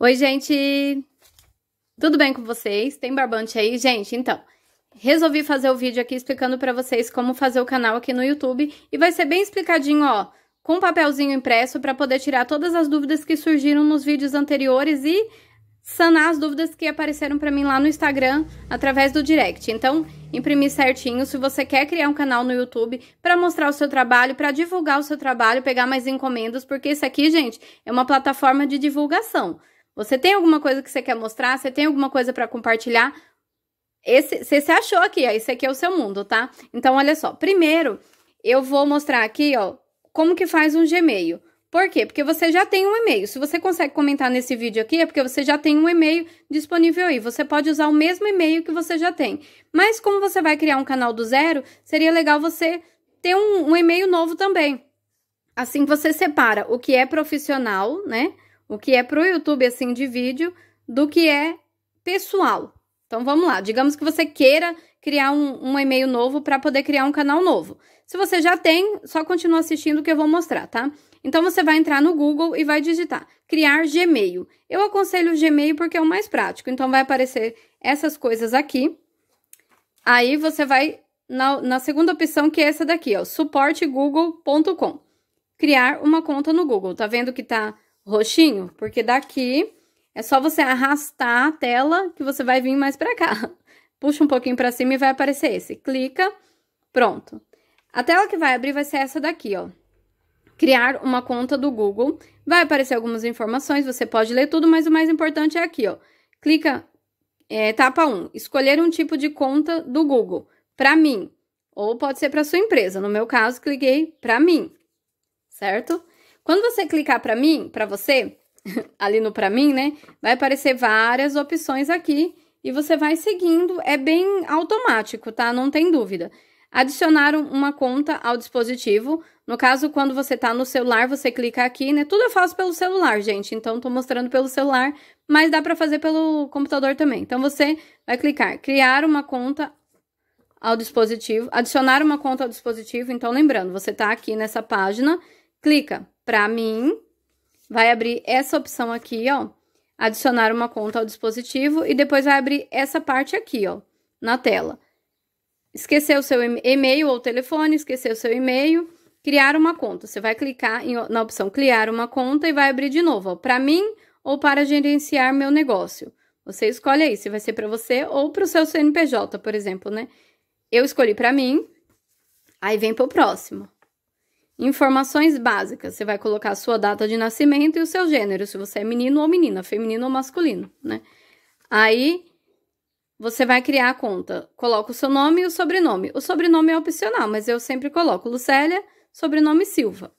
Oi, gente! Tudo bem com vocês? Tem barbante aí? Gente, então, resolvi fazer o vídeo aqui explicando para vocês como fazer o canal aqui no YouTube e vai ser bem explicadinho, ó, com um papelzinho impresso para poder tirar todas as dúvidas que surgiram nos vídeos anteriores e sanar as dúvidas que apareceram para mim lá no Instagram através do direct. Então, imprimir certinho se você quer criar um canal no YouTube para mostrar o seu trabalho, para divulgar o seu trabalho, pegar mais encomendas, porque isso aqui, gente, é uma plataforma de divulgação. Você tem alguma coisa que você quer mostrar? Você tem alguma coisa para compartilhar? Esse, você se achou aqui, ó, esse aqui é o seu mundo, tá? Então, olha só. Primeiro, eu vou mostrar aqui, ó, como que faz um Gmail. Por quê? Porque você já tem um e-mail. Se você consegue comentar nesse vídeo aqui, é porque você já tem um e-mail disponível aí. Você pode usar o mesmo e-mail que você já tem. Mas como você vai criar um canal do zero, seria legal você ter um, um e-mail novo também. Assim você separa o que é profissional, né? o que é para o YouTube assim de vídeo do que é pessoal. Então vamos lá, digamos que você queira criar um, um e-mail novo para poder criar um canal novo. Se você já tem, só continua assistindo que eu vou mostrar, tá? Então você vai entrar no Google e vai digitar criar Gmail. Eu aconselho o Gmail porque é o mais prático. Então vai aparecer essas coisas aqui. Aí você vai na, na segunda opção que é essa daqui, ó, suportegoogle.com. Criar uma conta no Google. Tá vendo que tá roxinho, porque daqui é só você arrastar a tela que você vai vir mais para cá. Puxa um pouquinho para cima e vai aparecer esse. Clica, pronto. A tela que vai abrir vai ser essa daqui, ó. Criar uma conta do Google. Vai aparecer algumas informações, você pode ler tudo, mas o mais importante é aqui, ó. Clica, é, etapa 1, escolher um tipo de conta do Google. Para mim, ou pode ser para sua empresa. No meu caso, cliquei para mim, certo? Quando você clicar para mim, para você, ali no para mim, né? Vai aparecer várias opções aqui e você vai seguindo, é bem automático, tá? Não tem dúvida. Adicionar uma conta ao dispositivo. No caso, quando você tá no celular, você clica aqui, né? Tudo eu faço pelo celular, gente. Então, tô mostrando pelo celular, mas dá para fazer pelo computador também. Então, você vai clicar, criar uma conta ao dispositivo, adicionar uma conta ao dispositivo. Então, lembrando, você tá aqui nessa página, clica para mim, vai abrir essa opção aqui, ó, adicionar uma conta ao dispositivo e depois vai abrir essa parte aqui, ó, na tela. Esqueceu seu e-mail ou telefone, esqueceu seu e-mail, criar uma conta. Você vai clicar em, na opção criar uma conta e vai abrir de novo, ó, para mim ou para gerenciar meu negócio. Você escolhe aí se vai ser para você ou para o seu CNPJ, por exemplo, né? Eu escolhi para mim, aí vem para o próximo. Informações básicas: você vai colocar a sua data de nascimento e o seu gênero, se você é menino ou menina, feminino ou masculino, né? Aí você vai criar a conta, coloca o seu nome e o sobrenome. O sobrenome é opcional, mas eu sempre coloco Lucélia, sobrenome Silva.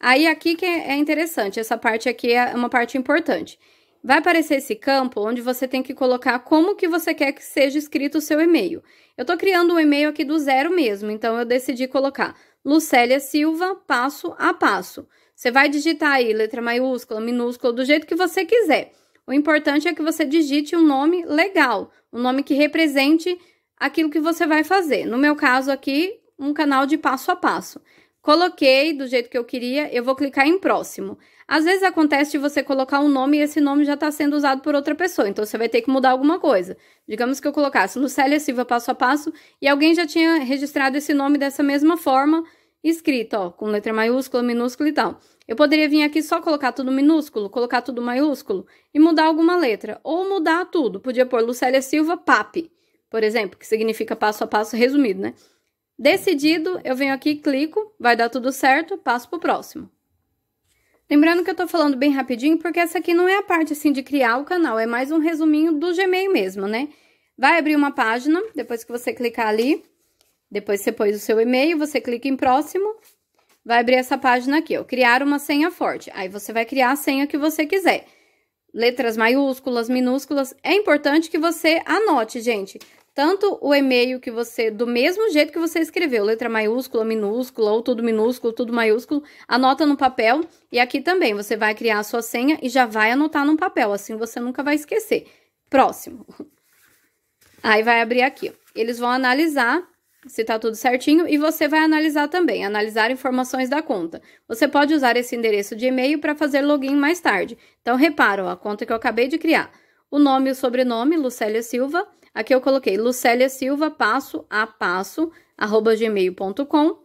Aí aqui que é interessante, essa parte aqui é uma parte importante. Vai aparecer esse campo onde você tem que colocar como que você quer que seja escrito o seu e-mail. Eu estou criando um e-mail aqui do zero mesmo, então eu decidi colocar Lucélia Silva passo a passo. Você vai digitar aí letra maiúscula, minúscula, do jeito que você quiser. O importante é que você digite um nome legal, um nome que represente aquilo que você vai fazer. No meu caso aqui, um canal de passo a passo. Coloquei do jeito que eu queria, eu vou clicar em próximo. Às vezes acontece de você colocar um nome e esse nome já está sendo usado por outra pessoa, então você vai ter que mudar alguma coisa. Digamos que eu colocasse Lucélia Silva passo a passo e alguém já tinha registrado esse nome dessa mesma forma, escrito, ó, com letra maiúscula, minúscula e tal. Eu poderia vir aqui só colocar tudo minúsculo, colocar tudo maiúsculo e mudar alguma letra, ou mudar tudo. Podia pôr Lucélia Silva PAP, por exemplo, que significa passo a passo resumido, né? Decidido, eu venho aqui, clico, vai dar tudo certo, passo para o próximo. Lembrando que eu tô falando bem rapidinho, porque essa aqui não é a parte, assim, de criar o canal, é mais um resuminho do Gmail mesmo, né? Vai abrir uma página, depois que você clicar ali, depois você pôs o seu e-mail, você clica em próximo, vai abrir essa página aqui, ó, criar uma senha forte. Aí você vai criar a senha que você quiser. Letras maiúsculas, minúsculas, é importante que você anote, gente tanto o e-mail que você, do mesmo jeito que você escreveu, letra maiúscula, minúscula, ou tudo minúsculo, tudo maiúsculo, anota no papel e aqui também você vai criar a sua senha e já vai anotar no papel, assim você nunca vai esquecer. Próximo. Aí vai abrir aqui. Eles vão analisar se tá tudo certinho e você vai analisar também, analisar informações da conta. Você pode usar esse endereço de e-mail para fazer login mais tarde. Então repara, ó, a conta que eu acabei de criar. O nome e o sobrenome, Lucélia Silva, Aqui eu coloquei Lucélia Silva, passo a passo, arroba gmail.com.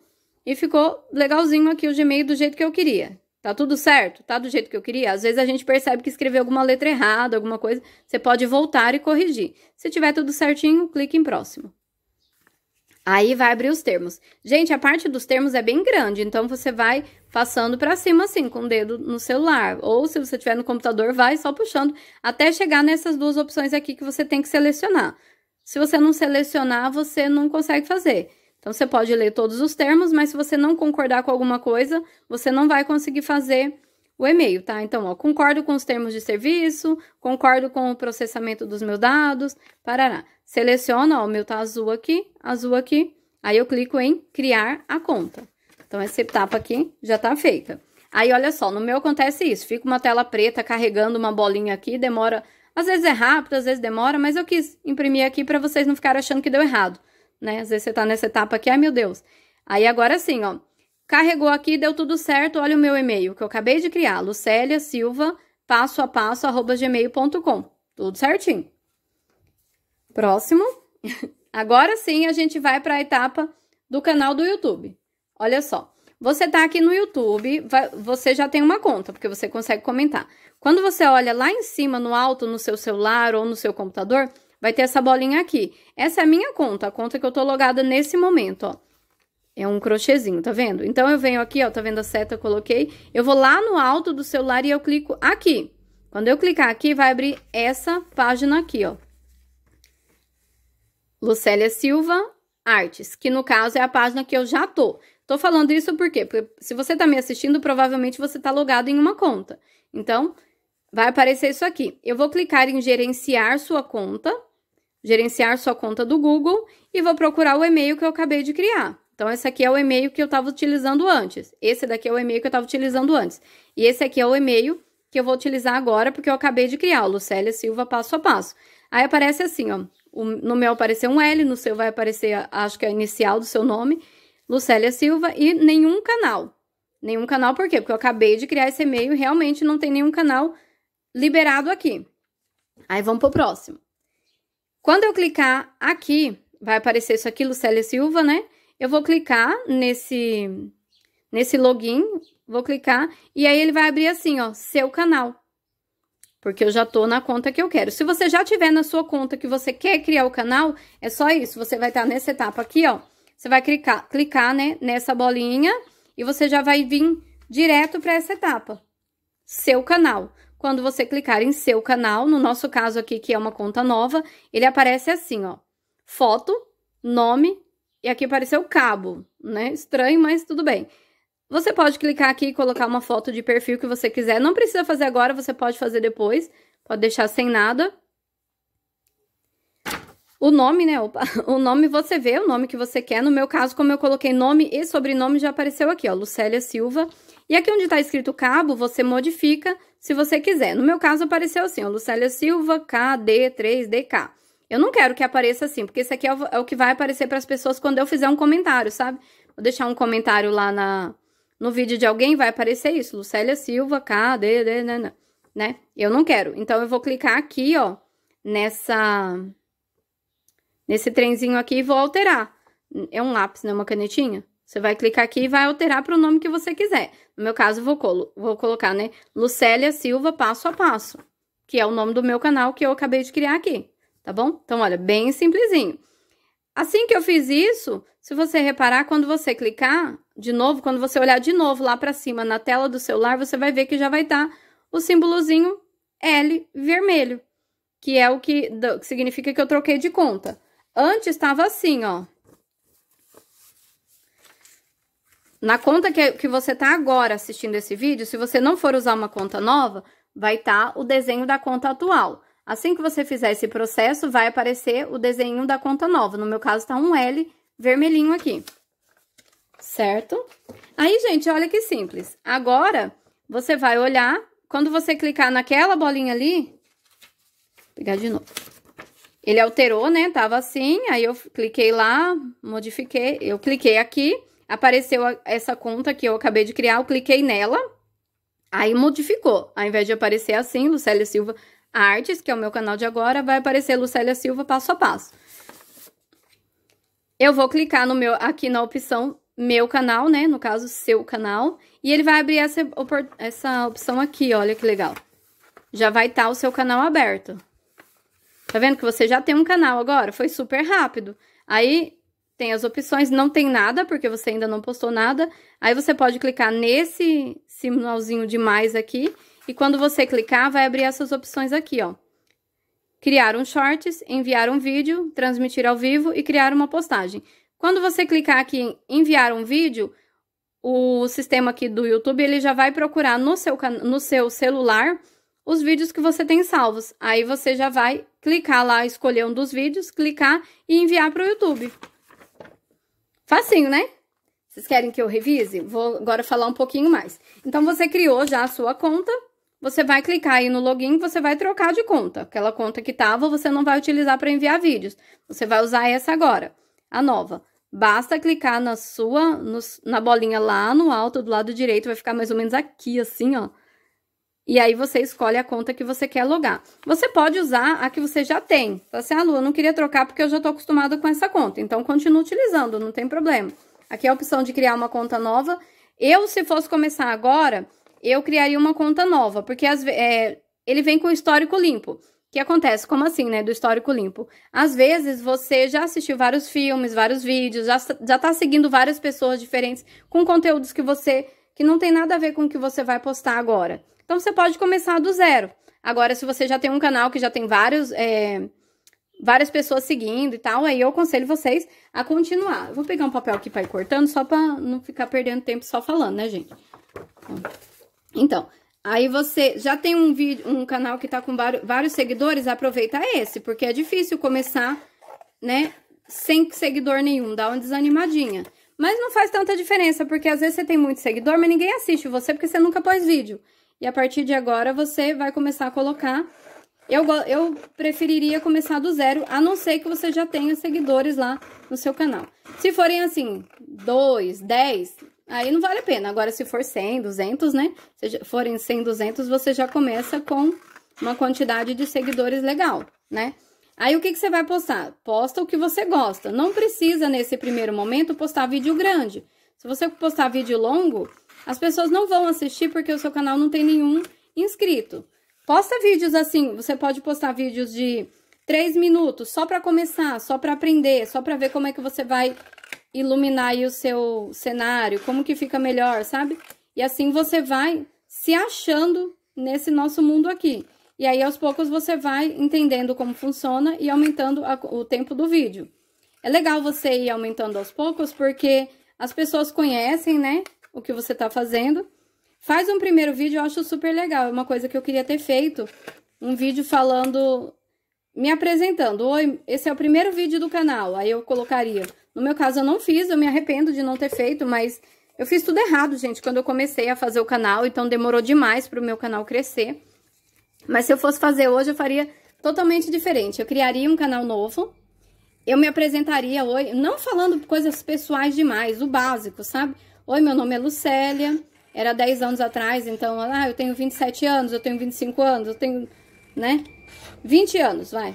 E ficou legalzinho aqui o Gmail do jeito que eu queria. Tá tudo certo? Tá do jeito que eu queria? Às vezes a gente percebe que escreveu alguma letra errada, alguma coisa. Você pode voltar e corrigir. Se tiver tudo certinho, clique em próximo. Aí vai abrir os termos. Gente, a parte dos termos é bem grande, então você vai passando para cima assim com o dedo no celular, ou se você tiver no computador, vai só puxando até chegar nessas duas opções aqui que você tem que selecionar. Se você não selecionar, você não consegue fazer. Então você pode ler todos os termos, mas se você não concordar com alguma coisa, você não vai conseguir fazer o e-mail, tá? Então, ó, concordo com os termos de serviço, concordo com o processamento dos meus dados, parará. Seleciono, ó, o meu tá azul aqui, azul aqui, aí eu clico em criar a conta. Então, essa etapa aqui já tá feita. Aí, olha só, no meu acontece isso, fica uma tela preta carregando uma bolinha aqui, demora, às vezes é rápido, às vezes demora, mas eu quis imprimir aqui para vocês não ficarem achando que deu errado, né? Às vezes você tá nessa etapa aqui, ai meu Deus. Aí, agora sim, ó, Carregou aqui, deu tudo certo. Olha o meu e-mail que eu acabei de criar, Lucélia Silva, passo a passo, arroba gmail.com. Tudo certinho. Próximo. Agora sim a gente vai para a etapa do canal do YouTube. Olha só. Você tá aqui no YouTube, vai, você já tem uma conta, porque você consegue comentar. Quando você olha lá em cima, no alto, no seu celular ou no seu computador, vai ter essa bolinha aqui. Essa é a minha conta, a conta que eu tô logada nesse momento, ó. É um crochêzinho, tá vendo? Então, eu venho aqui, ó, tá vendo a seta que eu coloquei? Eu vou lá no alto do celular e eu clico aqui. Quando eu clicar aqui, vai abrir essa página aqui, ó. Lucélia Silva Artes, que no caso é a página que eu já tô. Tô falando isso por quê? Porque se você tá me assistindo, provavelmente você tá logado em uma conta. Então, vai aparecer isso aqui. Eu vou clicar em gerenciar sua conta, gerenciar sua conta do Google e vou procurar o e-mail que eu acabei de criar. Então, esse aqui é o e-mail que eu estava utilizando antes. Esse daqui é o e-mail que eu estava utilizando antes. E esse aqui é o e-mail que eu vou utilizar agora, porque eu acabei de criar, Lucélia Silva passo a passo. Aí aparece assim, ó. O, no meu apareceu um L, no seu vai aparecer, acho que é a inicial do seu nome, Lucélia Silva, e nenhum canal. Nenhum canal, por quê? Porque eu acabei de criar esse e-mail e realmente não tem nenhum canal liberado aqui. Aí vamos pro próximo. Quando eu clicar aqui, vai aparecer isso aqui, Lucélia Silva, né? Eu vou clicar nesse, nesse login, vou clicar e aí ele vai abrir assim, ó, seu canal. Porque eu já tô na conta que eu quero. Se você já tiver na sua conta que você quer criar o canal, é só isso. Você vai estar tá nessa etapa aqui, ó. Você vai clicar, clicar, né, nessa bolinha e você já vai vir direto para essa etapa. Seu canal. Quando você clicar em seu canal, no nosso caso aqui, que é uma conta nova, ele aparece assim, ó. Foto, nome, e aqui apareceu cabo, né? Estranho, mas tudo bem. Você pode clicar aqui e colocar uma foto de perfil que você quiser. Não precisa fazer agora, você pode fazer depois. Pode deixar sem nada. O nome, né? Opa. O nome você vê, o nome que você quer. No meu caso, como eu coloquei nome e sobrenome, já apareceu aqui, ó, Lucélia Silva. E aqui onde está escrito cabo, você modifica se você quiser. No meu caso, apareceu assim, ó, Lucélia Silva, KD3DK. Eu não quero que apareça assim, porque isso aqui é o, é que vai aparecer para as pessoas quando eu fizer um comentário, sabe? Vou deixar um comentário lá na, no vídeo de alguém, vai aparecer isso. Lucélia Silva, K, D, D, né, né? Eu não quero. Então, eu vou clicar aqui, ó, nessa... Nesse trenzinho aqui e vou alterar. É um lápis, né? Uma canetinha. Você vai clicar aqui e vai alterar para o nome que você quiser. No meu caso, vou, colo vou colocar, né? Lucélia Silva Passo a Passo, que é o nome do meu canal que eu acabei de criar aqui tá bom? Então, olha, bem simplesinho. Assim que eu fiz isso, se você reparar, quando você clicar de novo, quando você olhar de novo lá para cima na tela do celular, você vai ver que já vai estar tá o símbolozinho L vermelho, que é o que, que significa que eu troquei de conta. Antes estava assim, ó. Na conta que, que você tá agora assistindo esse vídeo, se você não for usar uma conta nova, vai estar tá o desenho da conta atual. Assim que você fizer esse processo, vai aparecer o desenho da conta nova. No meu caso, tá um L vermelhinho aqui, certo? Aí, gente, olha que simples. Agora, você vai olhar, quando você clicar naquela bolinha ali, vou pegar de novo. Ele alterou, né? Tava assim, aí eu cliquei lá, modifiquei, eu cliquei aqui, apareceu essa conta que eu acabei de criar, eu cliquei nela, aí modificou. Ao invés de aparecer assim, Lucélia Silva, artes, que é o meu canal de agora, vai aparecer Lucélia Silva passo a passo. Eu vou clicar no meu aqui na opção meu canal, né? No caso, seu canal. E ele vai abrir essa, essa opção aqui, olha que legal. Já vai estar tá o seu canal aberto. Tá vendo que você já tem um canal agora? Foi super rápido. Aí, tem as opções, não tem nada, porque você ainda não postou nada. Aí, você pode clicar nesse sinalzinho de mais aqui e quando você clicar, vai abrir essas opções aqui, ó. Criar um shorts, enviar um vídeo, transmitir ao vivo e criar uma postagem. Quando você clicar aqui em enviar um vídeo, o sistema aqui do YouTube, ele já vai procurar no seu, no seu celular os vídeos que você tem salvos. Aí você já vai clicar lá, escolher um dos vídeos, clicar e enviar para o YouTube. Facinho, né? Vocês querem que eu revise? Vou agora falar um pouquinho mais. Então, você criou já a sua conta você vai clicar aí no login, você vai trocar de conta. Aquela conta que estava, você não vai utilizar para enviar vídeos. Você vai usar essa agora, a nova. Basta clicar na sua, no, na bolinha lá no alto do lado direito, vai ficar mais ou menos aqui, assim, ó. E aí você escolhe a conta que você quer logar. Você pode usar a que você já tem. tá assim, ah, Lu, eu não queria trocar porque eu já estou acostumado com essa conta. Então, continua utilizando, não tem problema. Aqui é a opção de criar uma conta nova. Eu, se fosse começar agora, eu criaria uma conta nova, porque as, é, ele vem com o histórico limpo. O que acontece? Como assim, né? Do histórico limpo. Às vezes você já assistiu vários filmes, vários vídeos, já, já tá seguindo várias pessoas diferentes com conteúdos que você. que não tem nada a ver com o que você vai postar agora. Então você pode começar do zero. Agora, se você já tem um canal que já tem vários. É, várias pessoas seguindo e tal, aí eu aconselho vocês a continuar. vou pegar um papel aqui para ir cortando, só para não ficar perdendo tempo só falando, né, gente? Então. Então, aí você já tem um vídeo, um canal que tá com vários seguidores, aproveita esse, porque é difícil começar, né, sem seguidor nenhum, dá uma desanimadinha. Mas não faz tanta diferença, porque às vezes você tem muito seguidor, mas ninguém assiste você porque você nunca pôs vídeo. E a partir de agora você vai começar a colocar. Eu, eu preferiria começar do zero, a não ser que você já tenha seguidores lá no seu canal. Se forem assim, dois, dez, Aí não vale a pena. Agora, se for 100, 200, né? Se forem 100, 200, você já começa com uma quantidade de seguidores legal, né? Aí, o que, que você vai postar? Posta o que você gosta. Não precisa, nesse primeiro momento, postar vídeo grande. Se você postar vídeo longo, as pessoas não vão assistir porque o seu canal não tem nenhum inscrito. Posta vídeos assim, você pode postar vídeos de 3 minutos, só para começar, só para aprender, só para ver como é que você vai iluminar o seu cenário, como que fica melhor, sabe? E assim você vai se achando nesse nosso mundo aqui. E aí, aos poucos, você vai entendendo como funciona e aumentando a, o tempo do vídeo. É legal você ir aumentando aos poucos, porque as pessoas conhecem, né, o que você tá fazendo. Faz um primeiro vídeo, eu acho super legal. É uma coisa que eu queria ter feito. Um vídeo falando, me apresentando. Oi, esse é o primeiro vídeo do canal. Aí eu colocaria no meu caso, eu não fiz, eu me arrependo de não ter feito, mas eu fiz tudo errado, gente, quando eu comecei a fazer o canal, então demorou demais pro meu canal crescer. Mas se eu fosse fazer hoje, eu faria totalmente diferente. Eu criaria um canal novo, eu me apresentaria hoje, não falando coisas pessoais demais, o básico, sabe? Oi, meu nome é Lucélia, era 10 anos atrás, então, ah, eu tenho 27 anos, eu tenho 25 anos, eu tenho, né? 20 anos, vai.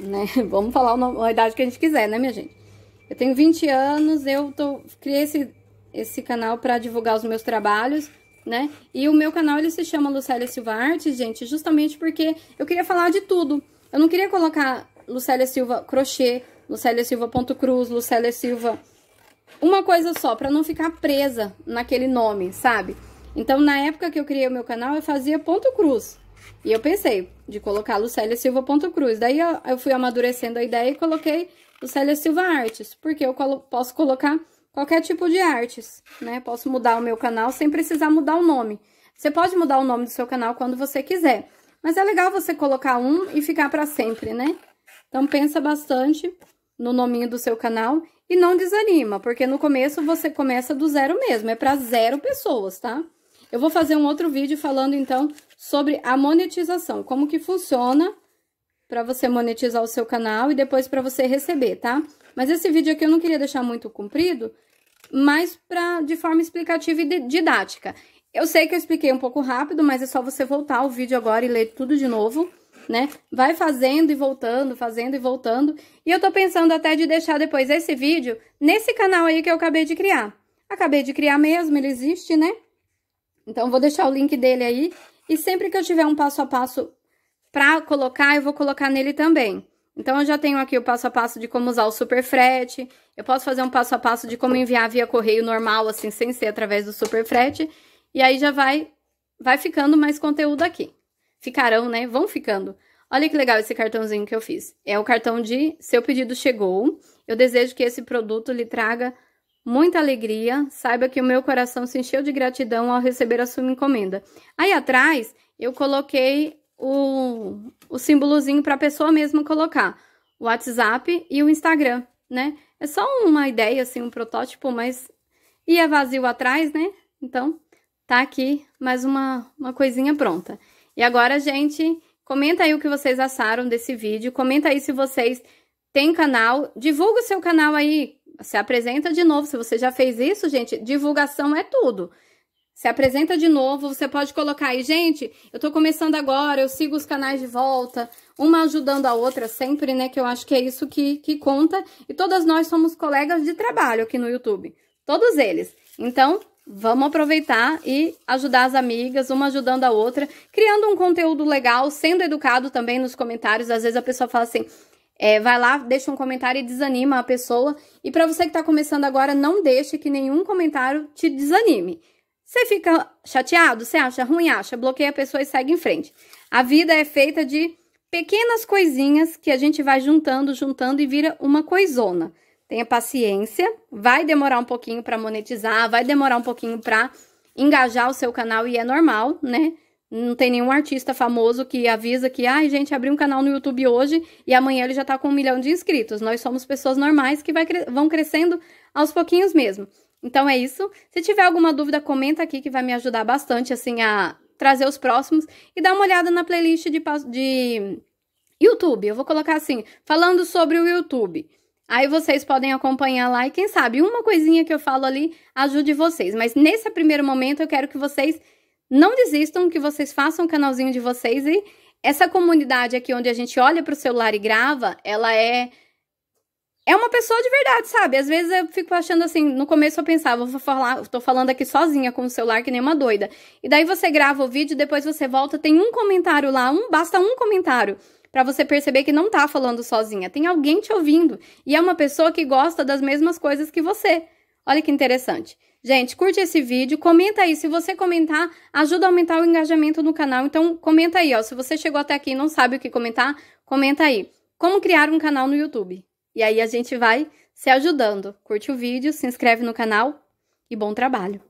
Né? Vamos falar a idade que a gente quiser, né, minha gente? Eu tenho 20 anos, eu tô, criei esse, esse canal para divulgar os meus trabalhos, né? E o meu canal, ele se chama Lucélia Silva Artes, gente, justamente porque eu queria falar de tudo. Eu não queria colocar Lucélia Silva crochê, Lucélia Silva ponto cruz, Lucélia Silva... Uma coisa só, para não ficar presa naquele nome, sabe? Então, na época que eu criei o meu canal, eu fazia ponto cruz. E eu pensei de colocar Lucélia Silva ponto cruz. Daí, eu, eu fui amadurecendo a ideia e coloquei do Célia Silva Artes, porque eu colo posso colocar qualquer tipo de artes, né? Posso mudar o meu canal sem precisar mudar o nome. Você pode mudar o nome do seu canal quando você quiser, mas é legal você colocar um e ficar para sempre, né? Então pensa bastante no nominho do seu canal e não desanima, porque no começo você começa do zero mesmo, é para zero pessoas, tá? Eu vou fazer um outro vídeo falando então sobre a monetização, como que funciona para você monetizar o seu canal e depois para você receber, tá? Mas esse vídeo aqui eu não queria deixar muito comprido, mas pra, de forma explicativa e didática. Eu sei que eu expliquei um pouco rápido, mas é só você voltar o vídeo agora e ler tudo de novo, né? Vai fazendo e voltando, fazendo e voltando. E eu tô pensando até de deixar depois esse vídeo nesse canal aí que eu acabei de criar. Acabei de criar mesmo, ele existe, né? Então, vou deixar o link dele aí. E sempre que eu tiver um passo a passo para colocar, eu vou colocar nele também. Então, eu já tenho aqui o passo a passo de como usar o super frete. Eu posso fazer um passo a passo de como enviar via correio normal, assim, sem ser através do super frete. E aí já vai, vai ficando mais conteúdo aqui. Ficarão, né? Vão ficando. Olha que legal esse cartãozinho que eu fiz. É o cartão de seu pedido chegou. Eu desejo que esse produto lhe traga muita alegria. Saiba que o meu coração se encheu de gratidão ao receber a sua encomenda. Aí atrás, eu coloquei o, o símbolozinho para a pessoa mesmo colocar. O WhatsApp e o Instagram, né? É só uma ideia, assim, um protótipo, mas ia é vazio atrás, né? Então, tá aqui mais uma, uma coisinha pronta. E agora, gente, comenta aí o que vocês acharam desse vídeo. Comenta aí se vocês têm canal. Divulga o seu canal aí. Se apresenta de novo. Se você já fez isso, gente, divulgação é tudo. Se apresenta de novo, você pode colocar aí, gente, eu tô começando agora, eu sigo os canais de volta, uma ajudando a outra sempre, né, que eu acho que é isso que, que conta, e todas nós somos colegas de trabalho aqui no YouTube, todos eles. Então, Vamos aproveitar e ajudar as amigas, uma ajudando a outra, criando um conteúdo legal, sendo educado também nos comentários. Às vezes a pessoa fala assim, é, vai lá, deixa um comentário e desanima a pessoa. E para você que está começando agora, não deixe que nenhum comentário te desanime. Você fica chateado, você acha ruim, acha, bloqueia a pessoa e segue em frente. A vida é feita de pequenas coisinhas que a gente vai juntando, juntando e vira uma coisona. Tenha paciência, vai demorar um pouquinho para monetizar, vai demorar um pouquinho para engajar o seu canal e é normal, né? Não tem nenhum artista famoso que avisa que, ai, ah, gente, abri um canal no YouTube hoje e amanhã ele já tá com um milhão de inscritos. Nós somos pessoas normais que vai, vão crescendo aos pouquinhos mesmo. Então é isso. Se tiver alguma dúvida, comenta aqui que vai me ajudar bastante assim a trazer os próximos e dá uma olhada na playlist de, de YouTube. Eu vou colocar assim, falando sobre o YouTube. Aí vocês podem acompanhar lá e quem sabe uma coisinha que eu falo ali ajude vocês. Mas nesse primeiro momento eu quero que vocês não desistam, que vocês façam o um canalzinho de vocês e essa comunidade aqui onde a gente olha para o celular e grava, ela é é uma pessoa de verdade, sabe? Às vezes eu fico achando assim, no começo eu pensava, vou falar, tô falando aqui sozinha com o celular que nem uma doida. E daí você grava o vídeo, depois você volta, tem um comentário lá, um, basta um comentário para você perceber que não tá falando sozinha, tem alguém te ouvindo e é uma pessoa que gosta das mesmas coisas que você. Olha que interessante. Gente, curte esse vídeo, comenta aí. Se você comentar, ajuda a aumentar o engajamento no canal. Então, comenta aí, ó. Se você chegou até aqui e não sabe o que comentar, comenta aí. Como criar um canal no YouTube? E aí a gente vai se ajudando. Curte o vídeo, se inscreve no canal e bom trabalho!